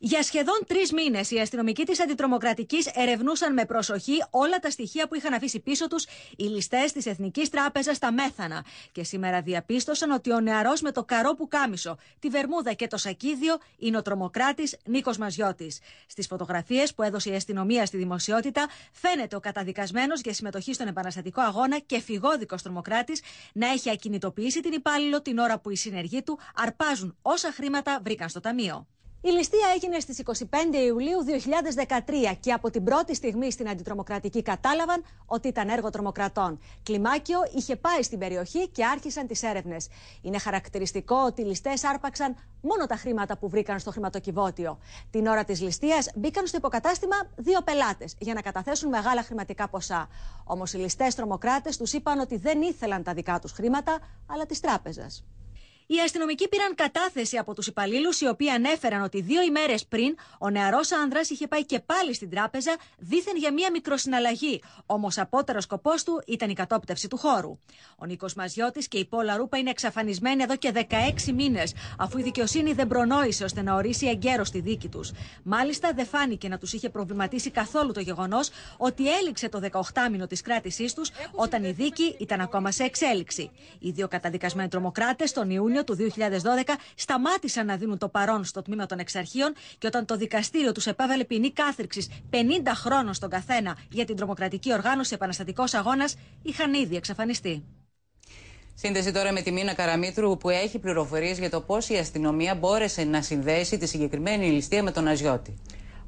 Για σχεδόν τρεις μήνες, οι αστυνομικοί της Αντιτρομοκρατικής ερευνούσαν με προσοχή όλα τα στοιχεία που είχαν αφήσει πίσω τους οι ληστές της Εθνικής Τράπεζας στα Μέθανα. Και σήμερα διαπίστωσαν ότι ο νεαρός με το καρό που κάμισο, τη βερμούδα και το σακίδιο είναι ο τρομοκράτης Νίκος Μαζιώτης. Στις φωτογραφίες που έδωσε η αστυνομία στη δημοσιότητα, φαίνεται ο καταδικασμένος για συμμετοχή στον επαναστατικό αγώνα και φυγόδικος τρομοκράτης να έχει ακινητοποιήσει την υπάλληλο την ώρα που οι συνεργοί του αρπάζουν όσα χρήματα βρήκαν στο ταμείο. Η ληστεία έγινε στις 25 Ιουλίου 2013 και από την πρώτη στιγμή στην αντιτρομοκρατική κατάλαβαν ότι ήταν έργο τρομοκρατών. Κλιμάκιο είχε πάει στην περιοχή και άρχισαν τις έρευνες. Είναι χαρακτηριστικό ότι οι ληστές άρπαξαν μόνο τα χρήματα που βρήκαν στο χρηματοκιβώτιο. Την ώρα της ληστείας μπήκαν στο υποκατάστημα δύο πελάτες για να καταθέσουν μεγάλα χρηματικά ποσά. Όμως οι ληστές τρομοκράτες τους είπαν ότι δεν ήθελαν τα δικά τους χρήματα, αλλά της τράπεζας. Οι αστυνομικοί πήραν κατάθεση από τους υπαλλήλους, οι οποίοι ανέφεραν ότι δύο ημέρες πριν ο νεαρός άνδρας είχε πάει και πάλι στην τράπεζα δήθεν για μία μικροσυναλλαγή. Όμως απότερος σκοπός του ήταν η κατόπτευση του χώρου. Ο Νίκος Μαζιώτης και η Πόλα Ρούπα είναι εξαφανισμένοι εδώ και 16 μήνες, αφού η δικαιοσύνη δεν προνόησε ώστε να ορίσει εγκαίρω τη δίκη τους. Μάλιστα, δεν φάνηκε να τους είχε προβληματίσει καθόλου το γεγονός ότι έληξε το 18μηνο της κράτησής τους όταν η δίκη ήταν ακόμα σε εξέλιξη. Οι δύο καταδικασμένοι τρομοκράτες τον Ιούνιο Ιούνιο του 2012 σταμάτησαν να δίνουν το παρόν στο τμήμα των εξαρχείων και όταν το δικαστήριο τους επέβαλε ποινή κάθριξης 50 χρόνων στον καθένα για την τρομοκρατική οργάνωση επαναστατικός αγώνας, είχαν ήδη εξαφανιστεί. Σύνδεση τώρα με τη Μίνα Καραμίτρου που έχει πληροφορίες για το πώς η αστυνομία μπόρεσε να συνδέσει τη συγκεκριμένη ληστεία με τον Αζιώτη.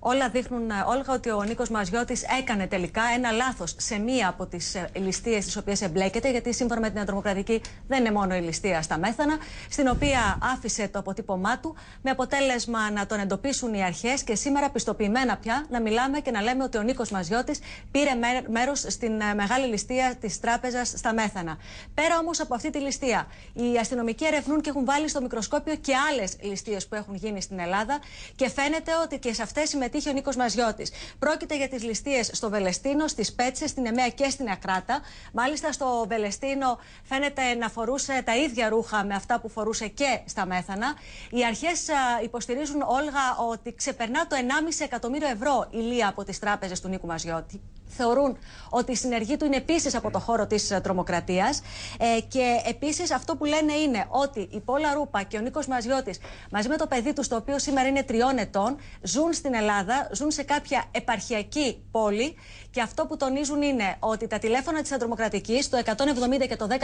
Όλα δείχνουν, ε, Όλγα, ότι ο Νίκος Μαζιώτης έκανε τελικά ένα λάθος σε μία από τις ε, ληστείες τις οποίες εμπλέκεται, γιατί σύμφωνα με την Αντρομοκρατική δεν είναι μόνο η ληστεία στα μέθανα, στην οποία άφησε το αποτύπωμά του, με αποτέλεσμα να τον εντοπίσουν οι αρχές και σήμερα πιστοποιημένα πια να μιλάμε και να λέμε ότι ο Νίκος Μαζιώτης πήρε μέρο στην ε, μεγάλη ληστεία της τράπεζας στα μέθανα. Πέρα όμως από αυτή τη ληστεία, οι αστυνομικοί ερευνούν και έχουν βάλει στο μικροσκόπιο και άλλες ληστείες που έχουν γίνει στην Ελλάδα και φαίνεται ότι και σε αυτές συμμετείχε ο Νίκος Μαζιώτης. Πρόκειται για τις ληστείες στο Βελεστίνο, στις Πέτσες, στην Εμέα και στην Ακράτα. Μάλιστα στο Βελεστίνο φαίνεται να φορούσε τα ίδια ρούχα με αυτά που φορούσε και στα μέθανα. Οι αρχές υποστηρίζουν, Όλγα, ότι ξεπερνά το 1,5 εκατομμύριο ευρώ η λία από τις τράπεζες του Νίκου Μαζιώτη θεωρούν ότι η συνεργή του είναι επίσης από το χώρο της ε, τρομοκρατίας. Ε, και επίσης αυτό που λένε είναι ότι η Πόλα Ρούπα και ο Νίκος Μαζιώτης μαζί με το παιδί του, το οποίο σήμερα είναι τριών ετών, ζουν στην Ελλάδα. Ελλάδα, ζουν σε κάποια επαρχιακή πόλη και αυτό που τονίζουν είναι ότι τα τηλέφωνα της Αντρομοκρατική, το 170 και το 1014,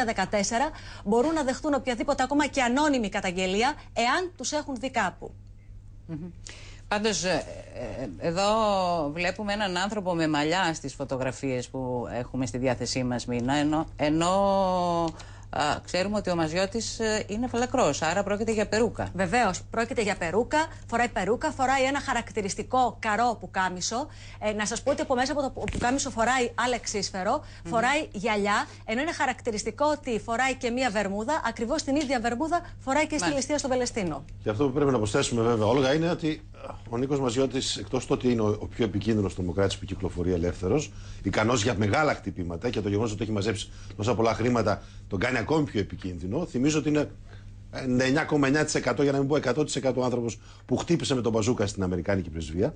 μπορούν να δεχτούν οποιαδήποτε ακόμα και ανώνυμη καταγγελία, εάν τους έχουν δει κάπου. Πάντως ε, ε, εδώ βλέπουμε έναν άνθρωπο με μαλλιά στις φωτογραφίες που έχουμε στη διάθεσή μας μήνα ενώ ξέρουμε ότι ο Μαζιώτης ε, είναι φαλακρό, άρα πρόκειται για περούκα. Βεβαίως, πρόκειται για περούκα. Φοράει περούκα, φοράει ένα χαρακτηριστικό καρό πουκάμισο. Ε, να σας πω ότι από μέσα από το πουκάμισο φοράει αλεξίσφαιρο, φοράει mm. γυαλιά, ενώ είναι χαρακτηριστικό ότι φοράει και μία βερμούδα. Ακριβώς την ίδια βερμούδα φοράει και στη ληστεία στο Βελεστίνο. Και αυτό που πρέπει να προσθέσουμε, βέβαια, Όλγα, είναι ότι ο Νίκος Μαζιώτης, εκτός το ότι είναι ο πιο επικίνδυνος τρομοκράτης που κυκλοφορεί ελεύθερος, ικανός για μεγάλα χτυπήματα και το γεγονός ότι έχει μαζέψει τόσα πολλά χρήματα τον κάνει ακόμη πιο επικίνδυνο. Θυμίζω ότι είναι 9,9% ε, για να μην πω 100% ο άνθρωπος που χτύπησε με τον μπαζούκα στην Αμερικάνικη πρεσβεία.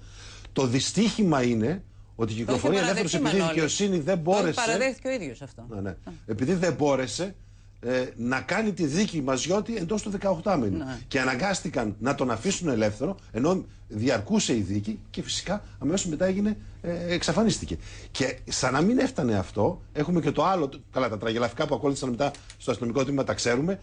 Το δυστύχημα είναι ότι η κυκλοφορία ελεύθερος επειδή η δικαιοσύνη δεν μπόρεσε... Το παραδέχθηκε ο ίδιος αυτό. Ναι, ναι. Επειδή δεν μπόρεσε ε, να κάνει τη δίκη Μαζιώτη εντός του 18 μήνου. Ναι. Και αναγκάστηκαν να τον αφήσουν ελεύθερο, ενώ διαρκούσε η δίκη και φυσικά αμέσως μετά έγινε, ε, εξαφανίστηκε. Και σαν να μην έφτανε αυτό, έχουμε και το άλλο. Καλά, τα τραγελαφικά που ακόλουθησαν μετά στο αστυνομικό τμήμα τα ξέρουμε.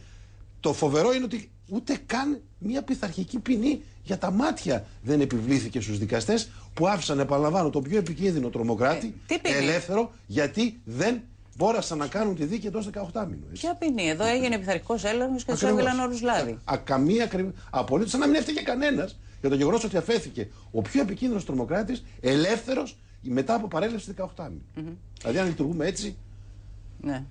Το φοβερό είναι ότι ούτε καν μια πειθαρχική ποινή για τα μάτια δεν επιβλήθηκε στους δικαστές, που άφησαν, επαναλαμβάνω, τον πιο επικίνδυνο τρομοκράτη ε, ελεύθερο γιατί δεν μπόρασαν να κάνουν τη δίκη εντός 18 μήνων. Ποια ποινή, εδώ έγινε πειθαρχικός έλεγχος και τους έβγαλαν όλους λάδι. Α, καμία ακριβή. Απολύτως, σαν να μην έφταιγε κανένας για το γεγονός ότι αφέθηκε ο πιο επικίνδυνος τρομοκράτης ελεύθερος μετά από παρέλευση 18 μηνων Δηλαδή, αν λειτουργούμε έτσι. Ναι.